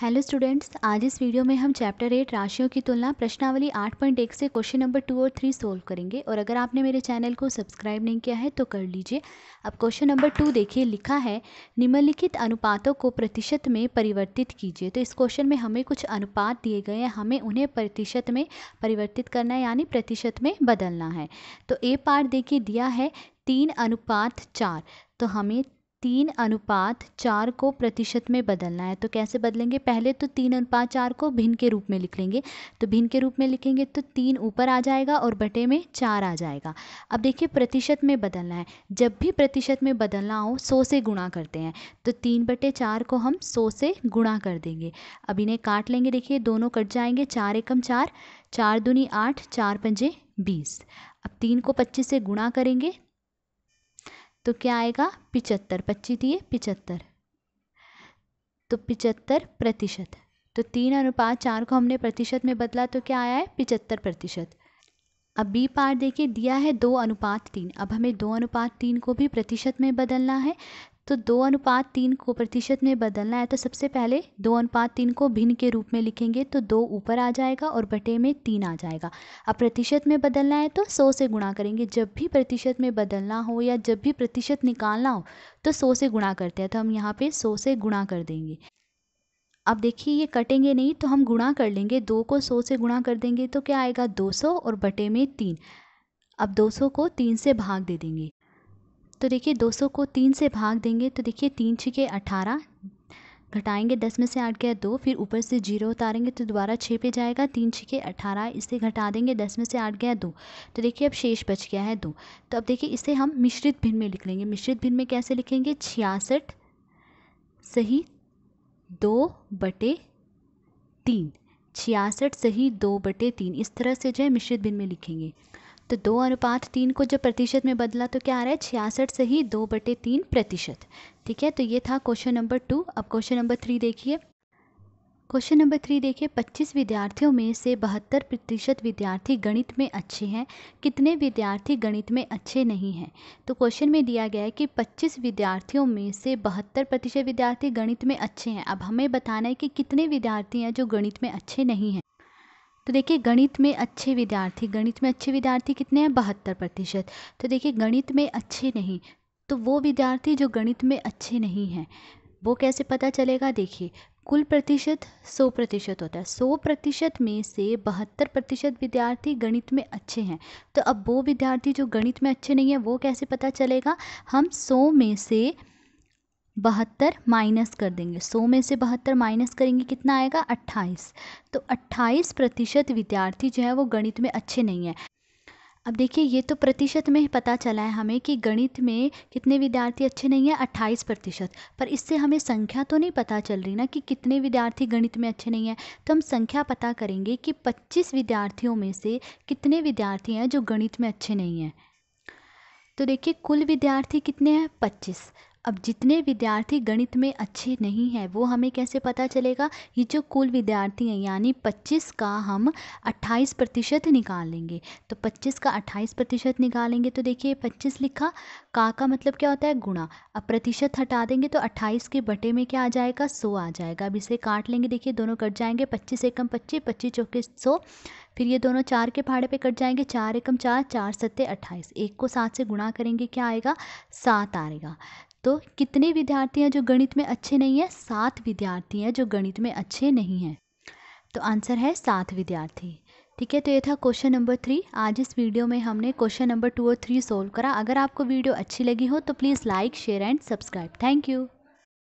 hello students आज इस video में हम चैप्टर एट राशियों की तुलना प्रश्नावली आठ पॉइंट एक से क्वेश्चन नंबर टू और थ्री सोल्व करेंगे और अगर आपने मेरे चैनल को सब्सक्राइब नहीं किया है तो कर लीजिए अब क्वेश्चन नंबर टू देखिए लिखा है निम्नलिखित अनुपातों को प्रतिशत में परिवर्तित कीजिए तो इस क्वेश्चन में हमें कुछ अनुपात दिए गए हैं हमें उन्हें प्रतिशत में परिवर्तित करना है यानी प्रतिशत में बदलना है तो ए पार्ट देखिए दिया है तीन अनुपात चार तो हमें तीन अनुपात चार को प्रतिशत में बदलना है तो कैसे बदलेंगे पहले तो तीन अनुपात चार को भिन्न के रूप में लिख लेंगे तो भिन्न के रूप में लिखेंगे तो तीन ऊपर आ जाएगा और बटे में चार आ जाएगा अब देखिए प्रतिशत में बदलना है जब भी प्रतिशत में बदलना हो सौ से गुणा करते हैं तो तीन बटे चार को हम सौ से गुणा कर देंगे अब इन्हें काट लेंगे देखिए दोनों कट जाएंगे चार एकम चार चार दूनी आठ चार पंजे बीस अब तीन को पच्चीस से गुणा करेंगे तो क्या आएगा पिचहत्तर पच्चीस दिए पिचहत्तर तो पिचहत्तर प्रतिशत तो तीन अनुपात चार को हमने प्रतिशत में बदला तो क्या आया है पिचहत्तर प्रतिशत अब बी पार्ट देखिए दिया है दो अनुपात तीन अब हमें दो अनुपात तीन को भी प्रतिशत में बदलना है तो दो अनुपात तीन को प्रतिशत में बदलना है तो सबसे पहले दो अनुपात तीन को भिन्न के रूप में लिखेंगे तो दो ऊपर आ जाएगा और बटे में तीन आ जाएगा अब प्रतिशत में बदलना है तो सौ से गुणा करेंगे जब भी प्रतिशत में बदलना हो या जब भी प्रतिशत निकालना हो तो सौ से गुणा करते हैं तो हम यहाँ पर सौ से गुणा कर देंगे अब देखिए ये कटेंगे नहीं तो हम गुणा कर लेंगे दो को सौ से गुणा कर देंगे तो क्या आएगा दो सौ और बटे में तीन अब दो सौ को तीन से भाग दे देंगे तो देखिए दो सौ को तीन से भाग देंगे तो देखिए तीन छः अठारह घटाएंगे दस में से आठ गया दो फिर ऊपर से जीरो उतारेंगे तो दोबारा छः पे जाएगा तीन छः अठारह इसे घटा देंगे दस में से आठ गया दो तो देखिए अब शेष बच गया है दो तो अब देखिए इसे हम मिश्रित भिन्न में लिख लेंगे मिश्रित भिन्न में कैसे लिखेंगे छियासठ सही दो बटे तीन छियासठ सही दो बटे तीन इस तरह से जो है मिश्रित भिन्न में लिखेंगे तो दो अनुपात तीन को जब प्रतिशत में बदला तो क्या आ रहा है छियासठ से ही दो बटे तीन प्रतिशत ठीक है तो ये था क्वेश्चन नंबर टू अब क्वेश्चन नंबर थ्री देखिए क्वेश्चन नंबर थ्री देखिए पच्चीस विद्यार्थियों में से बहत्तर प्रतिशत विद्यार्थी गणित में अच्छे हैं कितने विद्यार्थी गणित में अच्छे नहीं हैं तो क्वेश्चन में दिया गया है कि पच्चीस विद्यार्थियों में से बहत्तर प्रतिशत विद्यार्थी गणित में अच्छे हैं अब हमें बताना है कि कितने विद्यार्थी हैं जो गणित में अच्छे नहीं हैं तो देखिए गणित में अच्छे विद्यार्थी गणित में अच्छे विद्यार्थी कितने हैं बहत्तर प्रतिशत तो देखिए गणित में अच्छे नहीं तो वो विद्यार्थी जो गणित में अच्छे नहीं हैं वो कैसे पता चलेगा देखिए कुल प्रतिशत सौ प्रतिशत होता है सौ प्रतिशत में से बहत्तर प्रतिशत विद्यार्थी गणित में अच्छे हैं तो अब वो विद्यार्थी जो गणित में अच्छे नहीं हैं वो कैसे पता चलेगा हम सौ में से बहत्तर माइनस कर देंगे सौ में से बहत्तर माइनस करेंगे कितना आएगा अट्ठाईस तो अट्ठाईस प्रतिशत विद्यार्थी जो है वो गणित में अच्छे नहीं है अब देखिए ये तो प्रतिशत में पता चला है हमें कि गणित में कितने विद्यार्थी अच्छे नहीं है अट्ठाईस प्रतिशत पर इससे हमें संख्या तो नहीं पता चल रही ना कि कितने विद्यार्थी गणित में अच्छे नहीं है तो हम संख्या पता करेंगे कि पच्चीस विद्यार्थियों में से कितने विद्यार्थी हैं जो गणित में अच्छे नहीं हैं तो देखिए कुल विद्यार्थी कितने हैं पच्चीस अब जितने विद्यार्थी गणित में अच्छे नहीं हैं वो हमें कैसे पता चलेगा ये जो कुल विद्यार्थी हैं यानी 25 का हम 28 प्रतिशत निकाल लेंगे तो 25 का 28 प्रतिशत निकालेंगे तो देखिए 25 लिखा का का मतलब क्या होता है गुणा अब प्रतिशत हटा देंगे तो 28 के बटे में क्या आ जाएगा सौ आ जाएगा अब इसे काट लेंगे देखिए दोनों कट जाएंगे पच्चीस एकम पच्चीस पच्चीस चौके सौ फिर ये दोनों चार के पहाड़े पे कट जाएंगे चार एकम चार चार सत्ते अट्ठाईस एक को सात से गुणा करेंगे क्या आएगा सात आएगा तो कितने विद्यार्थी हैं जो गणित में अच्छे नहीं हैं सात विद्यार्थी हैं जो गणित में अच्छे नहीं हैं तो आंसर है सात विद्यार्थी ठीक है तो ये था क्वेश्चन नंबर थ्री आज इस वीडियो में हमने क्वेश्चन नंबर टू और थ्री सोल्व करा अगर आपको वीडियो अच्छी लगी हो तो please like share and subscribe thank you